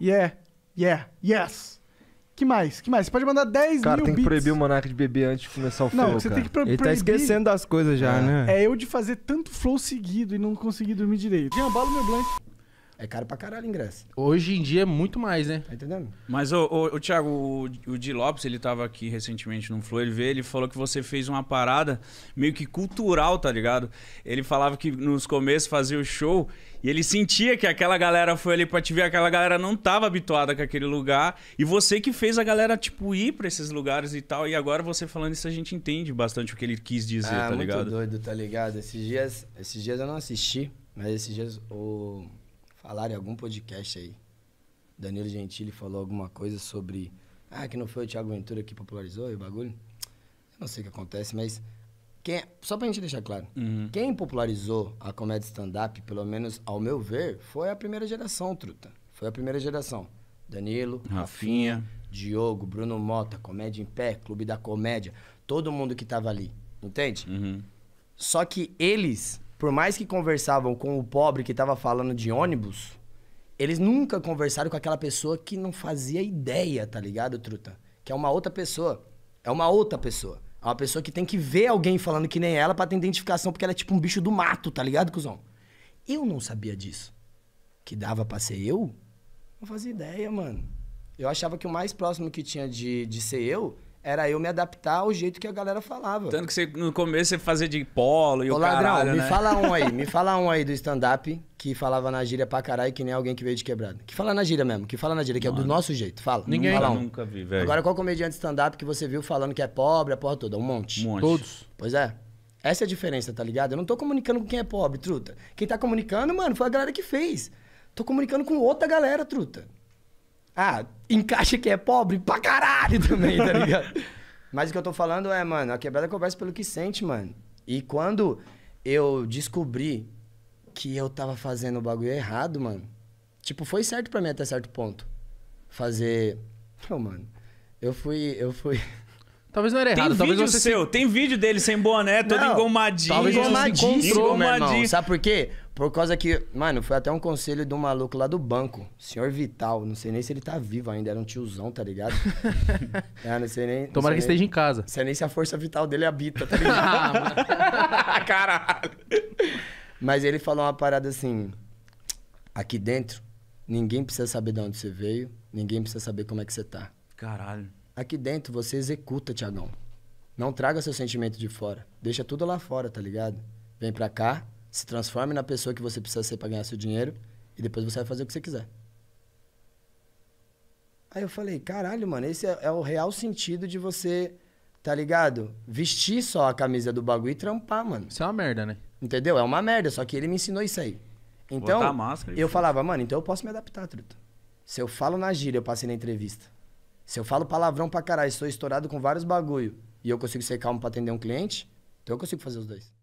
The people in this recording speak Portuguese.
Yeah, yeah, yes. Que mais? Que mais? Você pode mandar 10 cara, mil tem que proibir o Monark de beber antes de começar o flow, Não, você cara. tem que pro Ele tá esquecendo das coisas já, é. né? É eu de fazer tanto flow seguido e não conseguir dormir direito. no meu blank. É caro pra caralho o ingresso. Hoje em dia é muito mais, né? Tá entendendo? Mas, ô, ô, ô Thiago, o, o Di Lopes, ele tava aqui recentemente no Flow, ele veio, ele falou que você fez uma parada meio que cultural, tá ligado? Ele falava que nos começos fazia o show e ele sentia que aquela galera foi ali pra te ver, aquela galera não tava habituada com aquele lugar. E você que fez a galera, tipo, ir pra esses lugares e tal. E agora você falando isso, a gente entende bastante o que ele quis dizer, ah, tá ligado? muito doido, tá ligado? Esses dias, esses dias eu não assisti, mas esses dias o... Oh falaram em algum podcast aí. Danilo Gentili falou alguma coisa sobre. Ah, que não foi o Thiago Ventura que popularizou e o bagulho? Eu não sei o que acontece, mas. Quem, é, só pra gente deixar claro, uhum. quem popularizou a comédia stand-up, pelo menos ao meu ver, foi a primeira geração, truta. Foi a primeira geração. Danilo, Rafinha, Rafinha Diogo, Bruno Mota, Comédia em Pé, Clube da Comédia, todo mundo que tava ali, entende? Uhum. Só que eles por mais que conversavam com o pobre que estava falando de ônibus, eles nunca conversaram com aquela pessoa que não fazia ideia, tá ligado, truta? Que é uma outra pessoa. É uma outra pessoa. É uma pessoa que tem que ver alguém falando que nem ela para ter identificação, porque ela é tipo um bicho do mato, tá ligado, cuzão? Eu não sabia disso. Que dava pra ser eu? Não fazia ideia, mano. Eu achava que o mais próximo que tinha de, de ser eu era eu me adaptar ao jeito que a galera falava. Tanto que você, no começo você fazia de polo e Ô, o ladrão, caralho, me né? fala um aí, me fala um aí do stand-up que falava na gíria pra caralho que nem alguém que veio de quebrado. Que fala na gíria mesmo, que fala na gíria, que Mano. é do nosso jeito, fala. Ninguém fala um. nunca vi, velho. Agora, qual comediante stand-up que você viu falando que é pobre, a porra toda? Um monte. Um monte. Todos. Pois é. Essa é a diferença, tá ligado? Eu não tô comunicando com quem é pobre, truta. Quem tá comunicando, mano, foi a galera que fez. Tô comunicando com outra galera, truta. Ah, encaixa que é pobre pra caralho também, tá ligado? Mas o que eu tô falando é, mano, a quebrada conversa pelo que sente, mano. E quando eu descobri que eu tava fazendo o bagulho errado, mano, tipo, foi certo pra mim até certo ponto. Fazer. Não, mano. Eu fui. Eu fui. Talvez não era errado. Tem talvez vídeo você seu. Se... Tem vídeo dele sem boné, todo não, engomadinho. Talvez você encontrou, Engomadinho. meu irmão. Sabe por quê? Por causa que, mano, foi até um conselho de um maluco lá do banco, senhor Vital. Não sei nem se ele tá vivo ainda, era um tiozão, tá ligado? é, não sei nem. Tomara sei que nem, esteja em casa. Não sei nem se a força vital dele habita, tá ligado? ah, Caralho. Mas ele falou uma parada assim: aqui dentro, ninguém precisa saber de onde você veio, ninguém precisa saber como é que você tá. Caralho. Aqui dentro você executa, Tiagão. Não traga seu sentimento de fora. Deixa tudo lá fora, tá ligado? Vem pra cá, se transforme na pessoa que você precisa ser para ganhar seu dinheiro e depois você vai fazer o que você quiser. Aí eu falei, caralho, mano, esse é, é o real sentido de você, tá ligado? Vestir só a camisa do bagulho e trampar, mano. Isso é uma merda, né? Entendeu? É uma merda, só que ele me ensinou isso aí. Então, a máscara, eu falava, mano, então eu posso me adaptar, truta. Se eu falo na gíria, eu passei na entrevista. Se eu falo palavrão pra caralho, estou estourado com vários bagulho e eu consigo ser calmo pra atender um cliente, então eu consigo fazer os dois.